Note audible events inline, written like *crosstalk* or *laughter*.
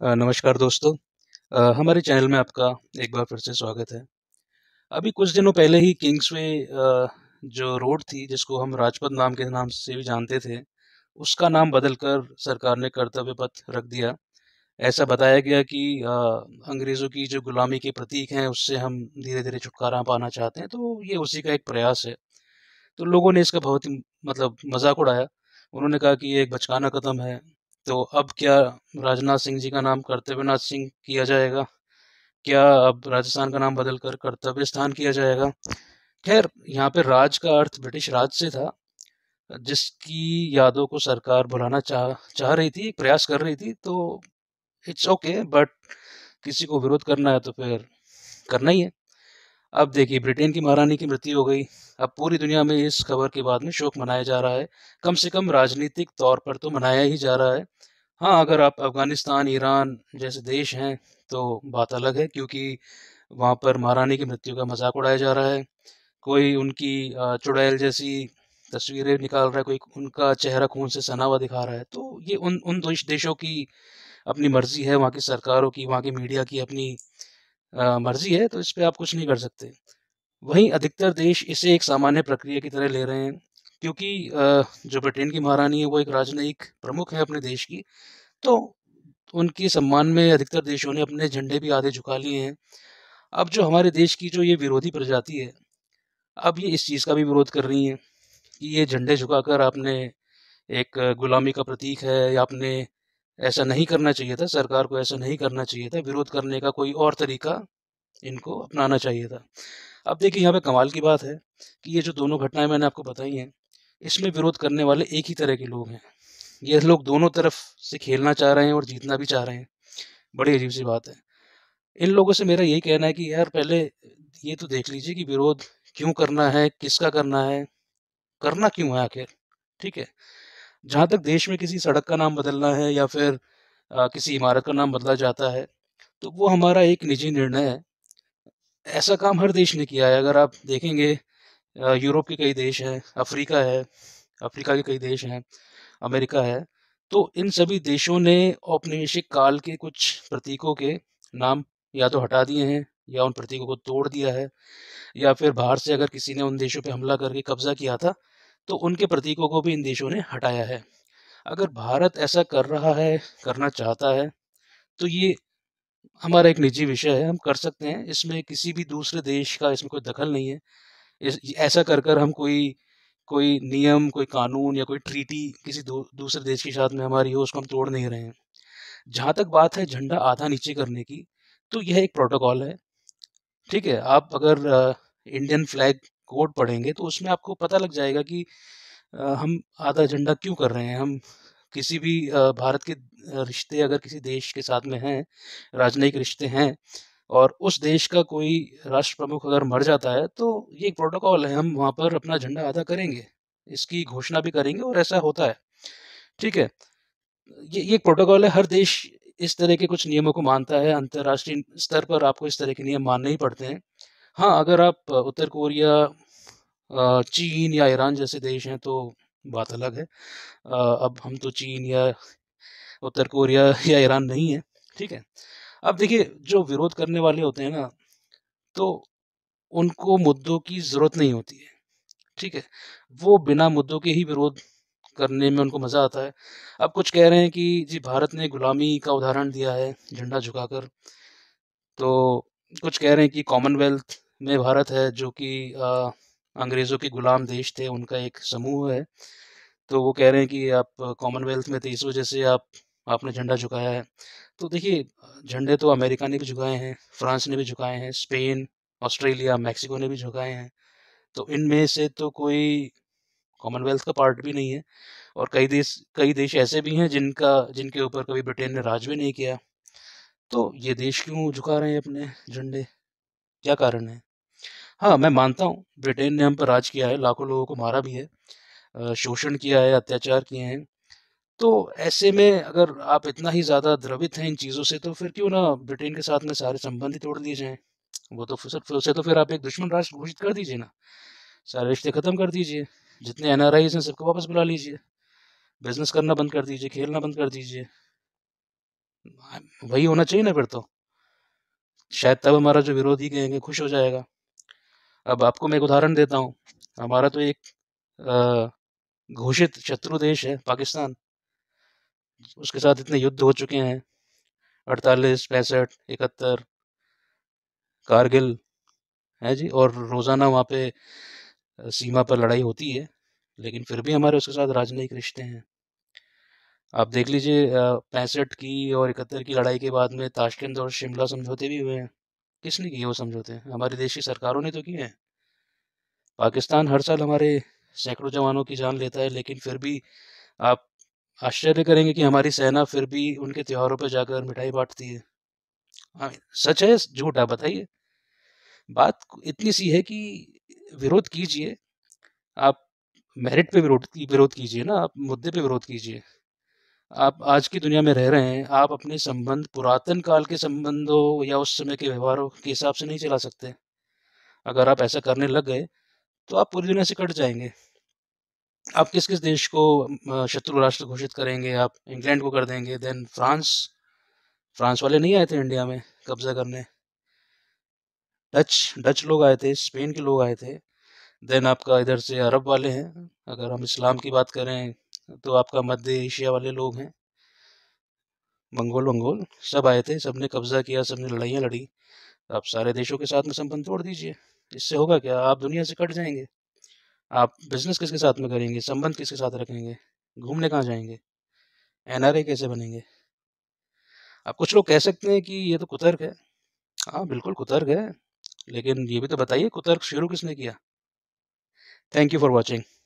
नमस्कार दोस्तों हमारे चैनल में आपका एक बार फिर से स्वागत है अभी कुछ दिनों पहले ही किंग्सवे जो रोड थी जिसको हम राजपथ नाम के नाम से भी जानते थे उसका नाम बदलकर सरकार ने कर्तव्य पथ रख दिया ऐसा बताया गया कि अंग्रेज़ों की जो गुलामी के प्रतीक हैं उससे हम धीरे धीरे छुटकारा पाना चाहते हैं तो ये उसी का एक प्रयास है तो लोगों ने इसका बहुत ही मतलब मजाक उड़ाया उन्होंने कहा कि ये एक बचकाना कदम है तो अब क्या राजनाथ सिंह जी का नाम कर्तव्यनाथ सिंह किया जाएगा क्या अब राजस्थान का नाम बदलकर कर्तव्य स्थान किया जाएगा खैर यहाँ पे राज का अर्थ ब्रिटिश राज से था जिसकी यादों को सरकार भुलाना चाह चाह रही थी प्रयास कर रही थी तो इट्स ओके बट किसी को विरोध करना है तो फिर करना ही है अब देखिए ब्रिटेन की महारानी की मृत्यु हो गई अब पूरी दुनिया में इस खबर के बाद में शोक मनाया जा रहा है कम से कम राजनीतिक तौर पर तो मनाया ही जा रहा है हाँ अगर आप अफगानिस्तान ईरान जैसे देश हैं तो बात अलग है क्योंकि वहाँ पर महारानी की मृत्यु का मजाक उड़ाया जा रहा है कोई उनकी चुड़ैल जैसी तस्वीरें निकाल रहा है कोई उनका चेहरा खून से सना हुआ दिखा रहा है तो ये उन उन देशों की अपनी मर्जी है वहाँ की सरकारों की वहाँ की मीडिया की अपनी मर्जी है तो इस पर आप कुछ नहीं कर सकते वहीं अधिकतर देश इसे एक सामान्य प्रक्रिया की तरह ले रहे हैं क्योंकि जो ब्रिटेन की महारानी है वो एक राजनयिक प्रमुख है अपने देश की तो उनके सम्मान में अधिकतर देशों ने अपने झंडे भी आधे झुका लिए हैं अब जो हमारे देश की जो ये विरोधी प्रजाति है अब ये इस चीज़ का भी विरोध कर रही है कि ये झंडे झुकाकर आपने एक गुलामी का प्रतीक है या आपने ऐसा नहीं करना चाहिए था सरकार को ऐसा नहीं करना चाहिए था विरोध करने का कोई और तरीका इनको अपनाना चाहिए था अब देखिए यहाँ पे कमाल की बात है कि ये जो दोनों घटनाएं मैंने आपको बताई हैं इसमें विरोध करने वाले एक ही तरह के लोग हैं ये लोग दोनों तरफ से खेलना चाह रहे हैं और जीतना भी चाह रहे हैं बड़ी अजीब सी बात है इन लोगों से मेरा यही कहना है कि यार पहले ये तो देख लीजिए कि विरोध क्यों करना है किसका करना है करना क्यों है आखिर ठीक है जहाँ तक देश में किसी सड़क का नाम बदलना है या फिर आ, किसी इमारत का नाम बदला जाता है तो वो हमारा एक निजी निर्णय है ऐसा काम हर देश ने किया है अगर आप देखेंगे यूरोप के कई देश हैं अफ्रीका है अफ्रीका के कई देश हैं अमेरिका है तो इन सभी देशों ने औपनिवेशिक काल के कुछ प्रतीकों के नाम या तो हटा दिए हैं या उन प्रतीकों को तोड़ दिया है या फिर बाहर से अगर किसी ने उन देशों पर हमला करके कब्जा किया था तो उनके प्रतीकों को भी इन देशों ने हटाया है अगर भारत ऐसा कर रहा है करना चाहता है तो ये हमारा एक निजी विषय है हम कर सकते हैं इसमें किसी भी दूसरे देश का इसमें कोई दखल नहीं है इस, ऐसा कर कर हम कोई कोई नियम कोई कानून या कोई ट्रीटी किसी दू, दूसरे देश के साथ में हमारी हो उसको हम तोड़ नहीं रहे हैं जहाँ तक बात है झंडा आधा नीचे करने की तो यह एक प्रोटोकॉल है ठीक है आप अगर इंडियन फ्लैग कोड पढ़ेंगे तो उसमें आपको पता लग जाएगा कि हम आधा झंडा क्यों कर रहे हैं हम किसी भी भारत के रिश्ते अगर किसी देश के साथ में हैं राजनयिक रिश्ते हैं और उस देश का कोई राष्ट्र प्रमुख अगर मर जाता है तो ये एक प्रोटोकॉल है हम वहाँ पर अपना झंडा आधा करेंगे इसकी घोषणा भी करेंगे और ऐसा होता है ठीक है ये ये एक प्रोटोकॉल है हर देश इस तरह के कुछ नियमों को मानता है अंतर्राष्ट्रीय स्तर पर आपको इस तरह के नियम मानने ही पड़ते हैं हाँ अगर आप उत्तर कोरिया चीन या ईरान जैसे देश हैं तो बात अलग है अब हम तो चीन या उत्तर कोरिया *laughs* या ईरान नहीं है ठीक है अब देखिए जो विरोध करने वाले होते हैं ना तो उनको मुद्दों की ज़रूरत नहीं होती है ठीक है वो बिना मुद्दों के ही विरोध करने में उनको मज़ा आता है अब कुछ कह रहे हैं कि जी भारत ने गुलामी का उदाहरण दिया है झंडा झुकाकर तो कुछ कह रहे हैं कि कॉमनवेल्थ में भारत है जो कि अंग्रेज़ों के गुलाम देश थे उनका एक समूह है तो वो कह रहे हैं कि आप कॉमनवेल्थ में थे इस वजह से आप आपने झंडा झुकाया है तो देखिए झंडे तो अमेरिका ने भी झुकाए हैं फ्रांस ने भी झुकाए हैं स्पेन ऑस्ट्रेलिया मैक्सिको ने भी झुकाए हैं तो इनमें से तो कोई कॉमनवेल्थ का पार्ट भी नहीं है और कई देश कई देश ऐसे भी हैं जिनका जिनके ऊपर कभी ब्रिटेन ने राज भी नहीं किया तो ये देश क्यों झुका रहे हैं अपने झंडे क्या कारण है हाँ मैं मानता हूँ ब्रिटेन ने हम पर राज किया है लाखों लोगों को मारा भी है शोषण किया है अत्याचार किए हैं तो ऐसे में अगर आप इतना ही ज़्यादा द्रवित हैं इन चीज़ों से तो फिर क्यों ना ब्रिटेन के साथ में सारे संबंध ही तोड़ दिए जाएँ वो तो फिर उसे तो फिर आप एक दुश्मन राष्ट्र घोषित कर दीजिए ना सारे रिश्ते ख़त्म कर दीजिए जितने एन हैं सबको वापस बुला लीजिए बिजनेस करना बंद कर दीजिए खेलना बंद कर दीजिए हाँ, वही होना चाहिए ना फिर तो शायद तब हमारा जो विरोधी कहेंगे खुश हो जाएगा अब आपको मैं एक उदाहरण देता हूँ हमारा तो एक घोषित शत्रु देश है पाकिस्तान उसके साथ इतने युद्ध हो चुके हैं अड़तालीस पैंसठ इकहत्तर कारगिल है जी और रोज़ाना वहाँ पे सीमा पर लड़ाई होती है लेकिन फिर भी हमारे उसके साथ राजनयिक रिश्ते हैं आप देख लीजिए पैंसठ की और इकहत्तर की लड़ाई के बाद में ताशकंद और शिमला समझौते भी हुए हैं किसने किए वो समझौते हमारी देश की सरकारों ने तो किए हैं पाकिस्तान हर साल हमारे सैकड़ों जवानों की जान लेता है लेकिन फिर भी आप आश्चर्य करेंगे कि हमारी सेना फिर भी उनके त्योहारों पर जाकर मिठाई बांटती है हाँ सच है झूठ आप बताइए बात इतनी सी है कि विरोध कीजिए आप मेरिट पे विरोध विरोध कीजिए ना आप मुद्दे पे विरोध कीजिए आप आज की दुनिया में रह रहे हैं आप अपने संबंध पुरातन काल के संबंधों या उस समय के व्यवहारों के हिसाब से नहीं चला सकते अगर आप ऐसा करने लग गए तो आप पूरी दुनिया से कट जाएंगे आप किस किस देश को शत्रु राष्ट्र घोषित करेंगे आप इंग्लैंड को कर देंगे देन फ्रांस फ्रांस वाले नहीं आए थे इंडिया में कब्जा करने डच डच लोग आए थे स्पेन के लोग आए थे देन आपका इधर से अरब वाले हैं अगर हम इस्लाम की बात करें तो आपका मध्य एशिया वाले लोग हैं मंगोल मंगोल सब आए थे सबने कब्जा किया सबने लड़ाइयाँ लड़ी आप सारे देशों के साथ में संबंध तोड़ दीजिए इससे होगा क्या आप दुनिया से कट जाएंगे आप बिजनेस किसके साथ में करेंगे संबंध किसके साथ रखेंगे घूमने कहाँ जाएंगे एन कैसे बनेंगे अब कुछ लोग कह सकते हैं कि ये तो कुतर्क है हाँ बिल्कुल कुतर्क है लेकिन ये भी तो बताइए कुतर्क शुरू किसने किया थैंक यू फॉर वॉचिंग